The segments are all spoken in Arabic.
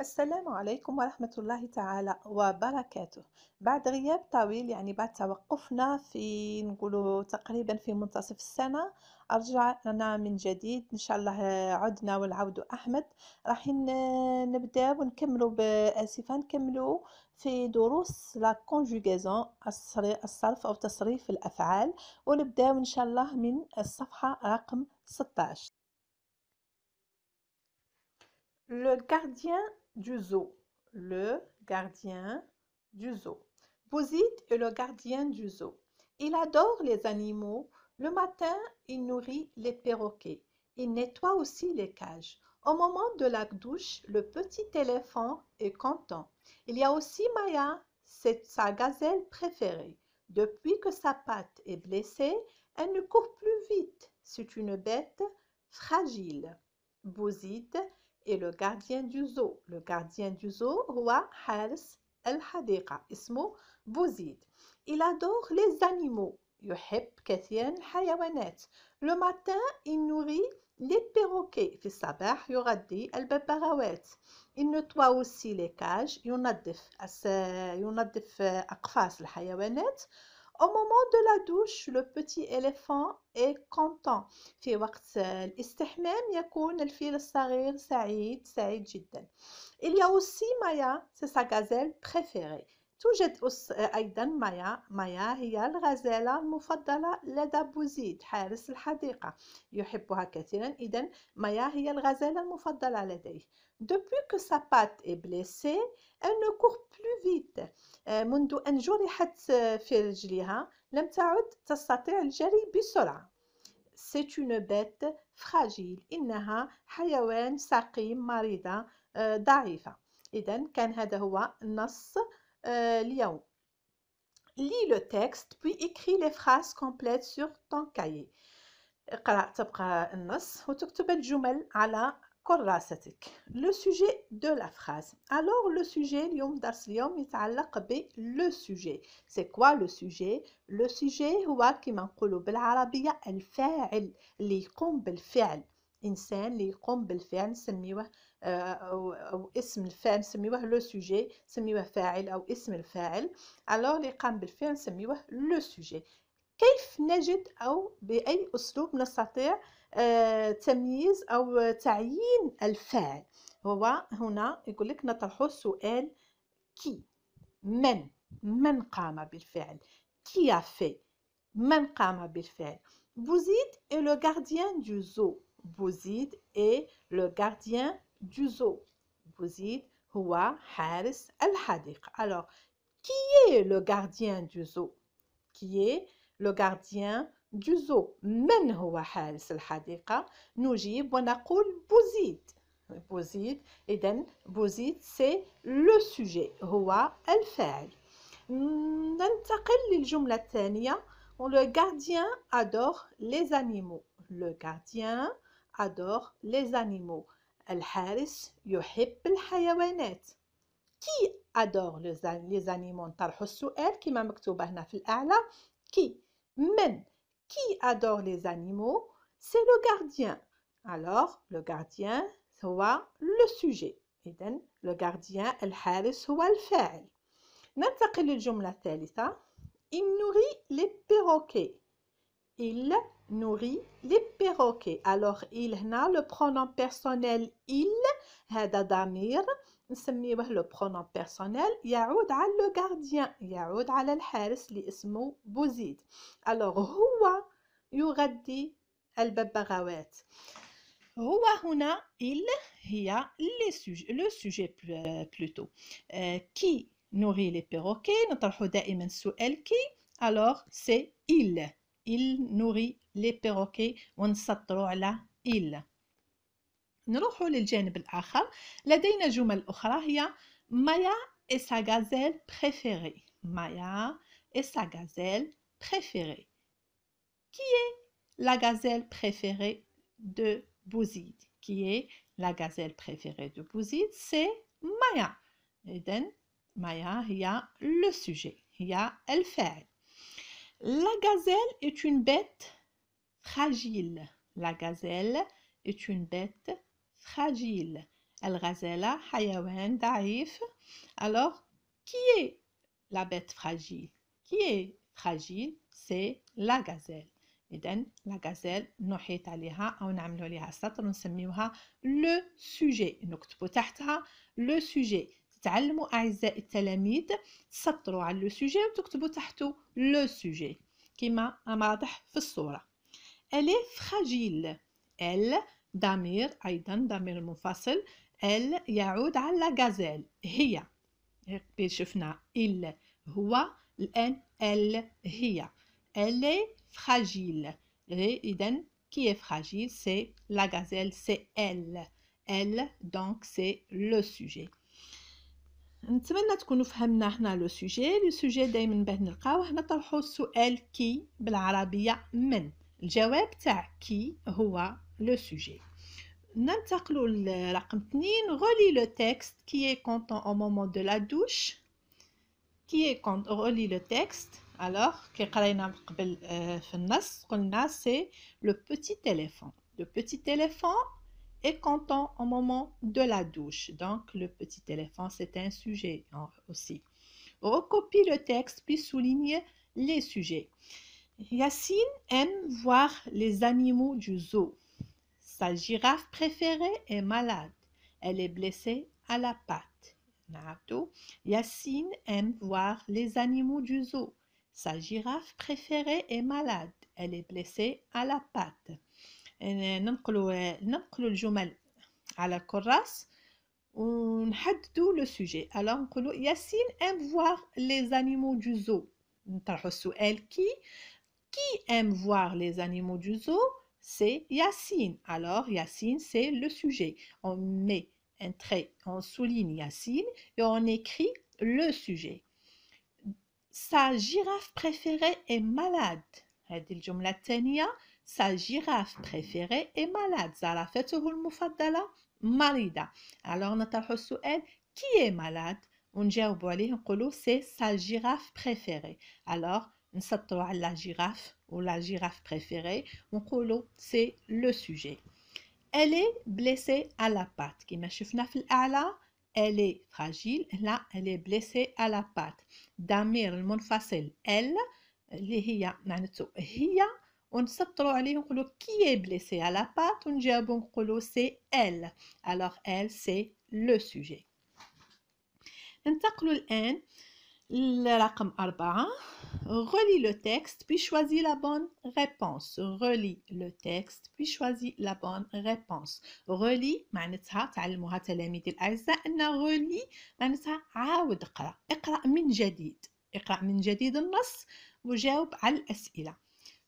السلام عليكم ورحمة الله تعالى وبركاته بعد غياب طويل يعني بعد توقفنا في نقولوا تقريبا في منتصف السنة أرجعنا من جديد إن شاء الله عدنا والعود أحمد راح نبدأ ونكمل بأسفة نكملوا في دروس لا كونجوغيزون الصرف أو تصريف الأفعال ونبدأ إن شاء الله من الصفحة رقم 16 Le gardien du zoo. Le gardien du zoo. Bouzid est le gardien du zoo. Il adore les animaux. Le matin, il nourrit les perroquets. Il nettoie aussi les cages. Au moment de la douche, le petit éléphant est content. Il y a aussi Maya, c'est sa gazelle préférée. Depuis que sa patte est blessée, elle ne court plus vite. C'est une bête fragile. Bouzid et le gardien du zoo. Le gardien du zoo, roi Haris الحديقة Ismo Bouzid, il adore les animaux يحب كثيرا الحيوانات le matin il nourrit les perroquets في الصباح يغذي الببغاوات il nettoie aussi les cages ينظف ينظف أقفاص الحيوانات au moment de la douche, le petit éléphant est content. Au moment de l'estimation, le fils est heureux, heureux, très heureux. Il y a aussi Maya, c'est sa gazelle préférée. Toujours aussi, euh, Maya, Maya, c'est la gazelle préférée de Dabouzid, le chasseur de la jardinière. Il l'aime beaucoup. Donc, Maya, est la gazelle préférée de lui. Depuis que sa patte est blessée, elle ne court plus vite. منذ أن جرحت آه، في رجلها لم تعد تستطيع الجري بسرعة C'est une bête fragile إنها حيوان سقيم مريضة آه، ضعيفة إذا كان هذا هو النص آه، اليوم lis le texte puis écris les phrases complètes sur ton cahier اقرأ تبقى النص وتكتب الجمل على كراستك لو سوجي دو لا فراز الوغ لو سوجي اليوم درس اليوم يتعلق ب لو سوجي سي كوا لو سوجي لو سوجي هو كيما نقولوا بالعربيه الفاعل اللي يقوم بالفعل انسان اللي يقوم بالفعل نسميوه آه، أو, او اسم الفعل نسميوه لو سوجي نسميوه فاعل او اسم الفاعل الوغ اللي قام بالفعل نسميوه لو سوجي كيف نجد او باي اسلوب نستطيع تمييز أو تعيين الفاعل هو هنا يقول لك نطرح سؤال كي من من قام بالفعل le gardien du zoo بوزيد et le gardien du zoo بوزيد هو حارس الحديقه alors qui est le gardien du zoo qui est le gardien جزء من هو حارس الحديقة نجيب ونقول بوزيد بوزيد إذا بوزيد سي لو سوجي هو الفاعل ننتقل للجملة الثانية لو غارديان أدور لي زانيمو لو غارديان أدور لي زانيمو الحارس يحب الحيوانات. كي أدور لي زانيمو نطرحو السؤال كما مكتوبة هنا في الأعلى. كي من Qui adore les animaux C'est le gardien. Alors, le gardien, soit le sujet. gardien, le gardien الحارس هو الفاعل. ننتقل للجملة الثالثة. Il nourrit les perroquets. Il nourrit les perroquets. Alors, il هنا le pronom personnel il هذا ضمير نسميوه لو برونون بيرسونيل يعود على لو غارديان يعود على الحارس اللي اسمه بوزيد الوغ هو يغذي الببغاوات هو هنا il هي لي سوجي لو سوجي بلوتو كي نوري لي بيروكي نطرحو دائما سؤال كي الوغ سي il il نوري لي بيروكي ونسطرو على il نروح للجانب الآخر لدينا جمل qui هي Maya et sa gazelle préférée. Maya et sa gazelle préférée. Qui est la gazelle préférée de Bouzid Qui est la gazelle préférée de Bouzid C'est Maya. Et Maya, il a le sujet, il y a fait. La gazelle est une bête fragile. La gazelle est une bête fragile. الغزالة حيوان ضعيف. Alors, qui est la bête fragile? Qui est fragile? C'est la gazelle. إذا لا غازيل نحيط عليها أو نعملوا عليها سطر ونسميوها لو سوجي نكتبوا تحتها لو سوجي تتعلموا أعزائي التلاميذ تسطروا على لو سوجي وتكتبوا تحته لو سوجي كما واضح في الصورة ألي فراجيل أل ضمير أيضا ضمير المفصل ال يعود على غازيل هي قبل شفنا إل هو الآن ال هي ال فراجيل إذا كي فراجيل سي لا غازيل سي ال ال دونك سي لو le نتمنى تكونوا فهمنا هنا لو سوجي لو سوجي دائما باه نلقاوه هنا السؤال كي بالعربيه من Le تاع كي هو لو سوجي le لرقم est content au moment de la douche Qui est content غولي le texte. alors كي قرينا قبل euh, في petit قلنا est content au moment de la douche donc le petit éléphant c'est un sujet aussi recopie le texte puis souligne les sujets Yacine aime voir les animaux du zoo. Sa girafe préférée est malade. Elle est blessée à la patte. Yacine aime voir les animaux du zoo. Sa girafe préférée est malade. Elle est blessée à la patte. à la على الكراس ونحددوا le sujet. Alors Yacine aime voir les animaux du zoo. Elle qui qui qui aime voir les animaux du zoo C'est Yacine. Alors, Yacine, c'est le sujet. On met un trait, on souligne Yacine et on écrit le sujet. Sa girafe préférée est malade. sa girafe préférée est malade. زرافته marida Alors qui est malade c'est sa girafe préférée. Alors on s'attend à la girafe ou la girafe préférée. Mon colo, c'est le sujet. Elle est blessée à la patte. Qui me l'a à à la? Elle est fragile. Là, elle est blessée à la patte. Dammir mon facel. Elle, les hia, manetou hia. On s'attend à l'ion colo. Qui est blessée à la patte? On dit à ah mon c'est elle. Alors elle, c'est le sujet. Un taqlo l'un, le رقم quatre relis le texte, puis choisis la bonne réponse. Relis le texte, puis choisis la bonne réponse. Relis معناتها تعلموها تلاميذ الأعزاء أن relis معناتها عاود اقرأ اقرأ من جديد اقرأ من جديد النص وجاوب على الأسئلة.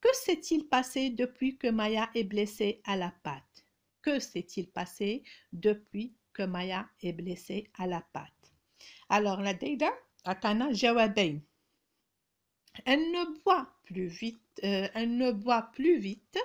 Que s'est-il passé depuis que Maya est blessée à la patte Que s'est-il passé depuis que Maya est blessée à la patte Alors, la data, atana jawabain. elle ne boit plus vite euh, elle ne boit plus vite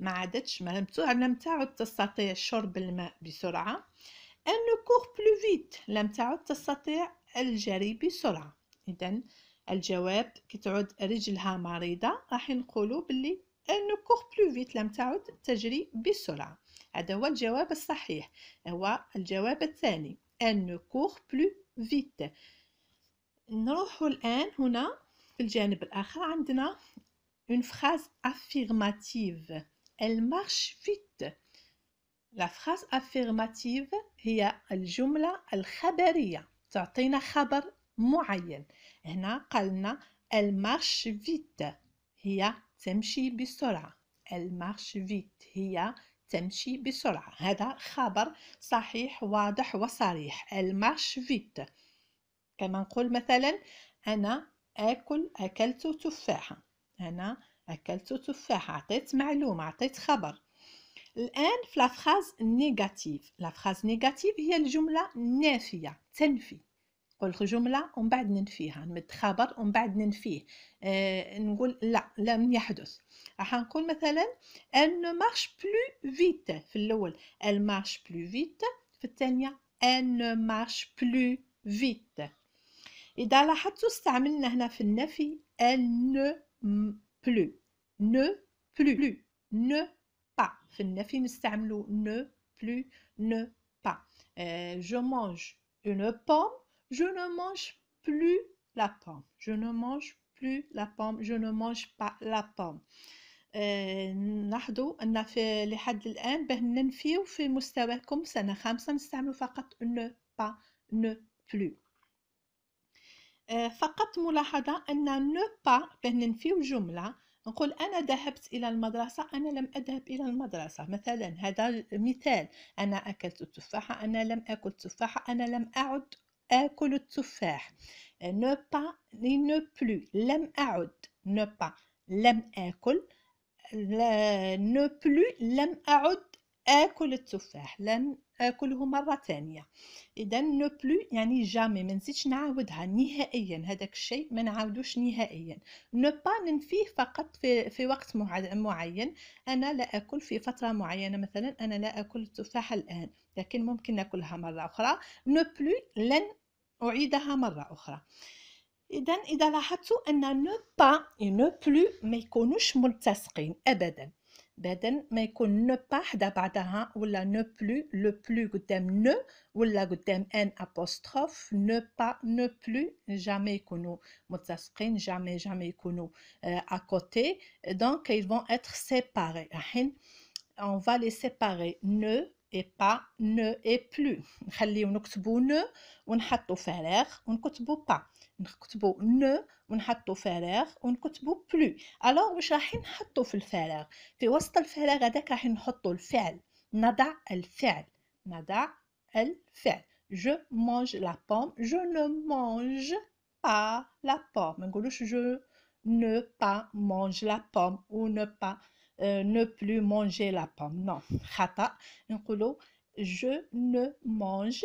ما عادتش ما لم تعد تستطيع شرب الماء بسرعة elle ne court plus vite لم تعد تستطيع الجري بسرعة إذا الجواب كي تعود رجلها مريضة راح نقولوا باللي elle ne court plus vite لم تعد تجري بسرعة هذا هو الجواب الصحيح هو الجواب الثاني elle ne court plus vite نروح الآن هنا في الجانب الآخر عندنا اون فراز افيرماتيف ال مارش فيت لا فراز افيرماتيف هي الجملة الخبرية تعطينا خبر معين هنا قالنا ال مارش فيت هي تمشي بسرعة ال مارش فيت هي تمشي بسرعة هذا خبر صحيح واضح وصريح ال مارش فيت كما نقول مثلا أنا آكل أكلت تفاحة أنا أكلت تفاحة عطيت معلومة عطيت خبر الآن في لافخاز نيجاتيف لافخاز نيجاتيف هي الجملة النافية تنفي نقول جملة ومن بعد ننفيها نمد خبر ومن بعد ننفيه آه نقول لا لم يحدث راح نقول مثلا ال نو مارش بلو فيت في الأول ال مارش بلو فيت في الثانية ال نو مارش بلو فيت إذا لاحظتوا استعملنا هنا في النفي ال نو بلو نو بلو نو با في النفي نستعملو نو بلو نو با جو مانج اون بوم جو نو مانج بلو لا بوم جو نو مانج بلو لا بوم جو نو مانج با لا بوم نلاحظوا ان في لحد الان باه ننفيو في مستواكم سنه خامسه نستعملو فقط نو با نو بلو آه، فقط ملاحظة أن نو با بين ننفيو جملة نقول أنا ذهبت إلى المدرسة أنا لم أذهب إلى المدرسة مثلا هذا مثال أنا أكلت التفاحة أنا لم أكل التفاحة أنا لم أعد آكل التفاح نو با نو بلو لم أعد نو با لم آكل نو بلو لم أعد آكل التفاح لم آكله مرة ثانية إذا نو بلو يعني جامي ما نزيدش نعاودها نهائيا هذاك الشيء ما نعاودوش نهائيا نو با ننفيه فقط في, في وقت معين أنا لا أكل في فترة معينة مثلا أنا لا أكل التفاحة الآن لكن ممكن ناكلها مرة أخرى نو بلو لن أعيدها مرة أخرى إذا إذا لاحظتوا أن نو با نو بلو ما يكونوش ملتصقين أبدا mais ما يكون ne pas حدا ou ولا ne plus le plus قدام ne ولا قدام n apostrophe ne pas ne plus jamais يكونوا jamais jamais يكونوا à côté donc ils vont être séparés on va les séparer ne et pas ne et plus نخليو نكتبو ne ونحطو ne ونكتبو pas نكتبو ne ونحطو فراغ ونكتبو بلو Alors, واش راح نحطو في الفراغ في وسط الفراغ هذاك راح الفعل نضع الفعل نضع الفعل je mange la pomme je ne mange pas la pomme je ne pas mange la pomme ou ne pas euh, ne plus manger la pomme non خطا je ne mange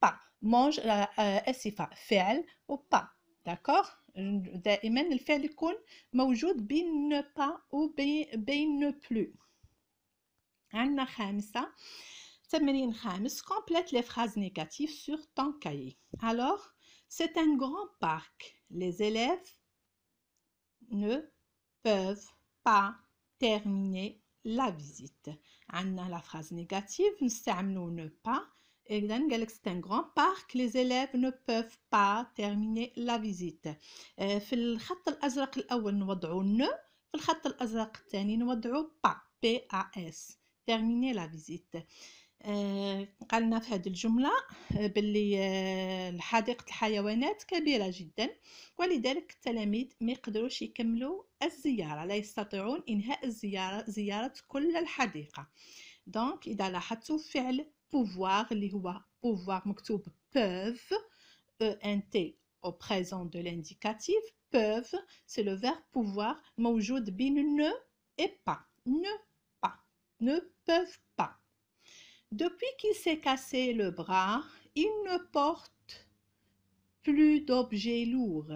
pas. Mange الصفة euh, faire ou pas. D'accord دائما الفعل يكون موجود بين ne pas ou بين ne plus. عندنا خامسة تمرين خامس complète les phrases négatives sur ton cahier. Alors, c'est un grand parc. Les élèves ne peuvent pas terminer la visite. عندنا la phrase négative نستعملو ne pas et قالك c'est un grand parc les élèves ne peuvent pas terminer la visite في الخط الازرق الاول نوضعو ne في الخط الازرق الثاني نوضعو pas pas terminer la visite آه، قالنا في هذه الجملة آه، باللي آه، حديقة الحيوانات كبيرة جدا ولذلك التلاميذ ما يقدروش يكملوا الزيارة لا يستطيعون إنهاء الزيارة زيارة كل الحديقة دونك إذا لاحظتوا فعل pouvoir اللي هو pouvoir مكتوب peuvent ENT au présent de l'indicatif peuvent c'est le verbe pouvoir موجود بين ne et pas ne pas ne peuvent pas Depuis qu'il s'est cassé le bras, il ne porte plus d'objets lourds.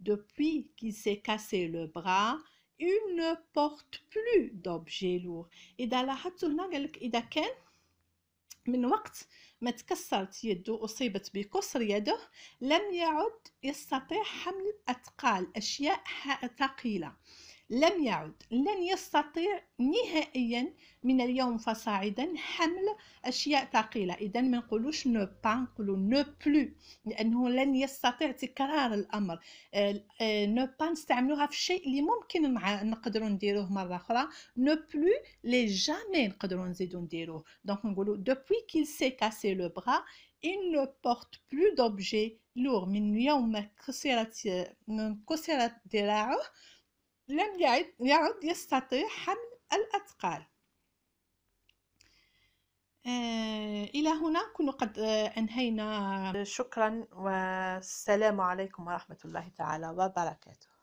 Depuis qu'il s'est cassé le bras, il ne porte plus d'objets lourds. Et dans la hatsulna, il y a un moment où il s'est cassé le bras, il n'a pas pu porter des choses لم يعد لن يستطيع نهائيا من اليوم فصاعدا حمل اشياء ثقيله اذا ما نقولوش نو با نقولو نو بلو لانه لن يستطيع تكرار الامر نو با نستعملوها في الشيء اللي ممكن نقدروا نديروه مره اخرى نو بلو لي جامي نقدروا نزيدو نديروه دونك نقولو دوبوي كي سي كاسي لو برا il ne porte plus d'objets lourds من يوم كسرت من كسرت ذراعه لم يعد, يعد يستطيع حمل الأثقال آه، إلى هنا كنا قد آه، أنهينا شكرا والسلام عليكم ورحمة الله تعالى وبركاته